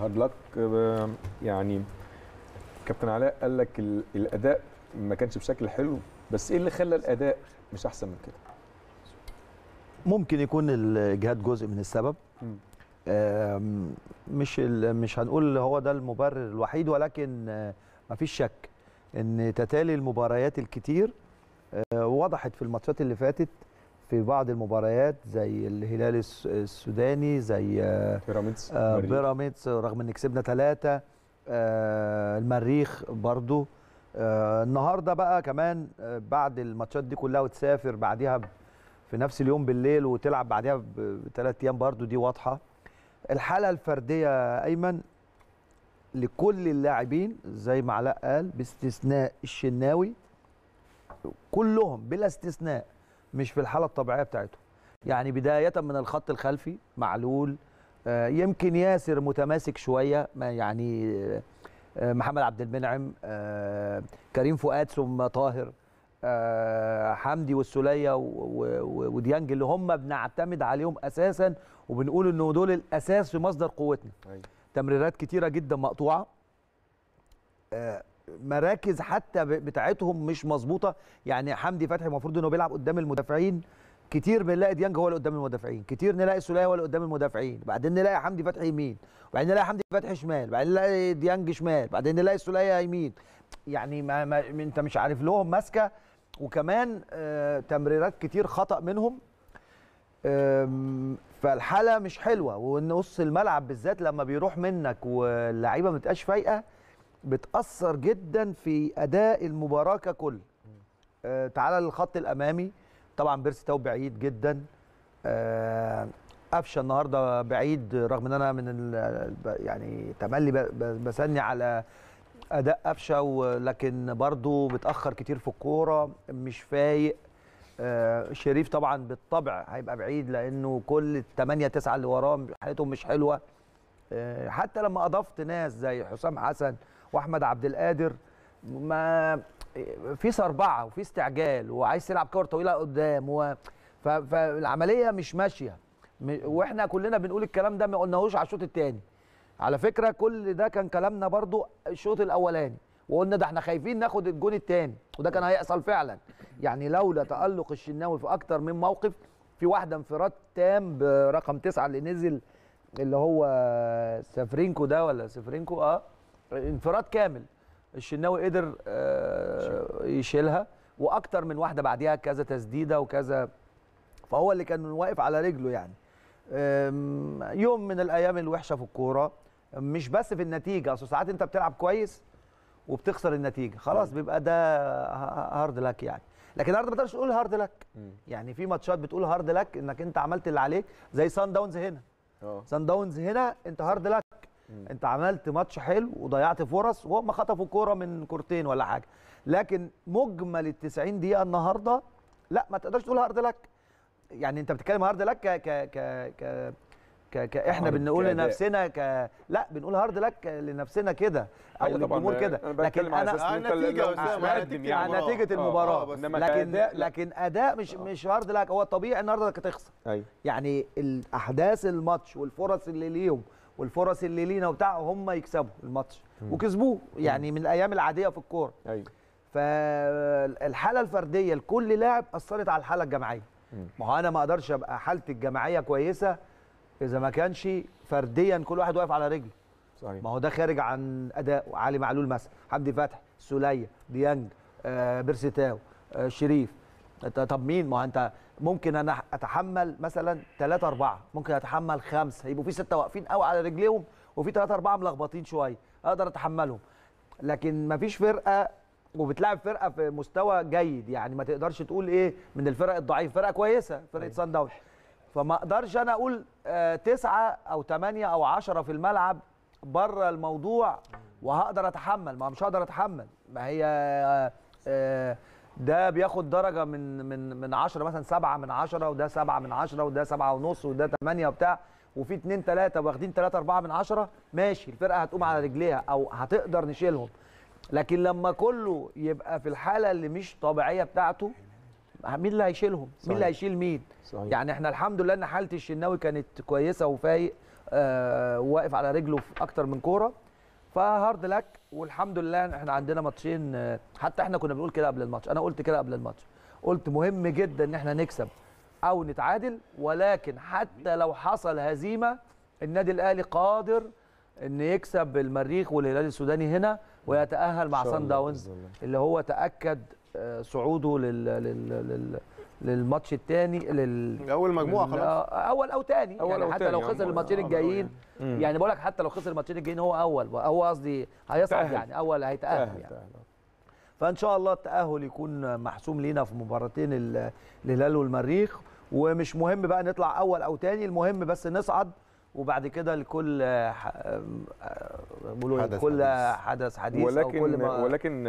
هارد لك آه، يعني كابتن علاء قال لك الاداء ما كانش بشكل حلو بس ايه اللي خلى الاداء مش احسن من كده ممكن يكون الاجهاد جزء من السبب مش مش هنقول هو ده المبرر الوحيد ولكن مفيش شك ان تتالي المباريات الكتير آه، وضحت في الماتشات اللي فاتت في بعض المباريات زي الهلال السوداني زي آه، بيراميدز آه، بيراميدز رغم ان كسبنا ثلاثه آه، المريخ برضو النهارده بقى كمان بعد الماتشات دي كلها وتسافر بعديها في نفس اليوم بالليل وتلعب بعديها بثلاث ايام برضو دي واضحه الحاله الفرديه ايمن لكل اللاعبين زي ما علاء قال باستثناء الشناوي كلهم بلا استثناء مش في الحاله الطبيعيه بتاعته يعني بدايه من الخط الخلفي معلول آه، يمكن ياسر متماسك شويه يعني آه، آه، محمد عبد المنعم كريم فؤاد ثم طاهر حمدي والسوليه وديانج اللي هم بنعتمد عليهم اساسا وبنقول ان دول الاساس في مصدر قوتنا أيوة. تمريرات كتيره جدا مقطوعه مراكز حتى بتاعتهم مش مظبوطه يعني حمدي فتحي المفروض انه بيلعب قدام المدافعين كتير بنلاقي ديانج هو اللي قدام المدافعين كتير نلاقي سلاي هو اللي قدام المدافعين بعدين نلاقي حمدي فتحي يمين وبعدين نلاقي حمدي فتحي شمال بعدين نلاقي ديانج شمال بعدين نلاقي سلاي يمين يعني ما, ما انت مش عارف لهم ماسكه وكمان آه تمريرات كتير خطا منهم فالحاله مش حلوه ونص الملعب بالذات لما بيروح منك واللعيبه ما بتبقاش فايقه بتاثر جدا في اداء المباراه ككل آه تعالى للخط الامامي طبعا بيرسي تاو بعيد جدا آه قفشه النهارده بعيد رغم ان انا من يعني تملي بسني على اداء قفشه ولكن برضه بتاخر كتير في الكوره مش فايق آه شريف طبعا بالطبع هيبقى بعيد لانه كل الثمانيه تسعه اللي وراه حالتهم مش حلوه آه حتى لما اضفت ناس زي حسام حسن واحمد عبد القادر ما في صربعه وفي استعجال وعايز تلعب كور طويله قدام و... ف... فالعمليه مش ماشيه م... واحنا كلنا بنقول الكلام ده ما قلناهوش على الشوط الثاني على فكره كل ده كان كلامنا برضو الشوط الاولاني وقلنا ده احنا خايفين ناخد الجون الثاني وده كان هيحصل فعلا يعني لولا تالق الشناوي في اكتر من موقف في واحده انفراد تام برقم تسعة اللي نزل اللي هو سافرينكو ده ولا سافرينكو اه انفراد كامل الشناوي قدر آه، يشيلها واكتر من واحده بعديها كذا تسديده وكذا فهو اللي كان واقف على رجله يعني يوم من الايام الوحشه في الكوره مش بس في النتيجه اصل ساعات انت بتلعب كويس وبتخسر النتيجه خلاص طيب. بيبقى ده هارد لك يعني لكن النهارده ما تقدرش تقول هارد لك م. يعني في ماتشات بتقول هارد لك انك انت عملت اللي عليك زي سان داونز هنا اه سان داونز هنا انت هارد لك انت عملت ماتش حلو وضيعت فرص وهم خطفوا كوره من كورتين ولا حاجه لكن مجمل ال 90 دقيقه النهارده لا ما تقدرش تقول هارد لك يعني انت بتتكلم هارد لك ك ك ك ك ك ك احنا بنقول لنفسنا ك لا بنقول هارد لك لنفسنا كده أيوة او للجمهور كده لكن انا آه، نتيجه يعني. نتيجه آه، آه، المباراه لكن لكن اداء مش آه مش هارد لك هو طبيعي النهارده انك تخسر أيوة. يعني الاحداث الماتش والفرص اللي ليهم والفرص اللي لينا وبتاع هم يكسبوا الماتش وكسبوه يعني من الايام العاديه في الكوره ايوه فالحاله الفرديه لكل لاعب اثرت على الحاله الجماعيه ما هو انا ما اقدرش ابقى حالتي الجماعيه كويسه اذا ما كانش فرديا كل واحد واقف على رجله صحيح ما هو ده خارج عن اداء علي معلول مثلا حمدي فتحي سوليه ديانج آه بيرسيتاو آه شريف طب مين ما انت ممكن انا اتحمل مثلا 3 4 ممكن اتحمل 5 يبقوا في 6 واقفين قوي على رجليهم وفي 3 4 ملخبطين شويه اقدر اتحملهم لكن مفيش فرقه وبتلعب فرقه في مستوى جيد يعني ما تقدرش تقول ايه من الفرق الضعيف فرقه كويسه فرقه صن أيوة. داونز فما اقدرش انا اقول آه، تسعة او ثمانية او عشرة في الملعب بره الموضوع وهقدر اتحمل ما مش هقدر اتحمل ما هي آه، آه، ده بياخد درجه من من من 10 مثلا 7 من 10 وده 7 من 10 وده 7 ونص وده 8 وبتاع وفي 2 3 واخدين 3 4 من 10 ماشي الفرقه هتقوم على رجليها او هتقدر نشيلهم لكن لما كله يبقى في الحاله اللي مش طبيعيه بتاعته مين اللي هيشيلهم؟ صحيح. مين اللي هيشيل مين؟ صحيح. يعني احنا الحمد لله ان حاله الشناوي كانت كويسه وفايق آه واقف على رجله في اكتر من كوره فهارد لك والحمد لله احنا عندنا ماتشين آه، حتى احنا كنا بنقول كده قبل الماتش انا قلت كده قبل الماتش قلت مهم جدا ان احنا نكسب او نتعادل ولكن حتى لو حصل هزيمه النادي الاهلي قادر ان يكسب المريخ والهلال السوداني هنا ويتاهل مع سان داونز اللي هو تاكد آه، صعوده لل, لل... لل... للماتش الثاني لل اول مجموعه خلاص اول او ثاني أول يعني أو حتى لو خسر الماتشين الجايين يعني, يعني بقول لك حتى لو خسر الماتشين الجايين هو اول هو قصدي هيصعد يعني اول هيتاهل تأهل يعني تأهل. فان شاء الله التاهل يكون محسوم لينا في مباراتين الهلال والمريخ ومش مهم بقى نطلع اول او ثاني المهم بس نصعد وبعد كده لكل آه، بيقولوا إيه، كل حدث حديث ولكن أو كل ما ولكن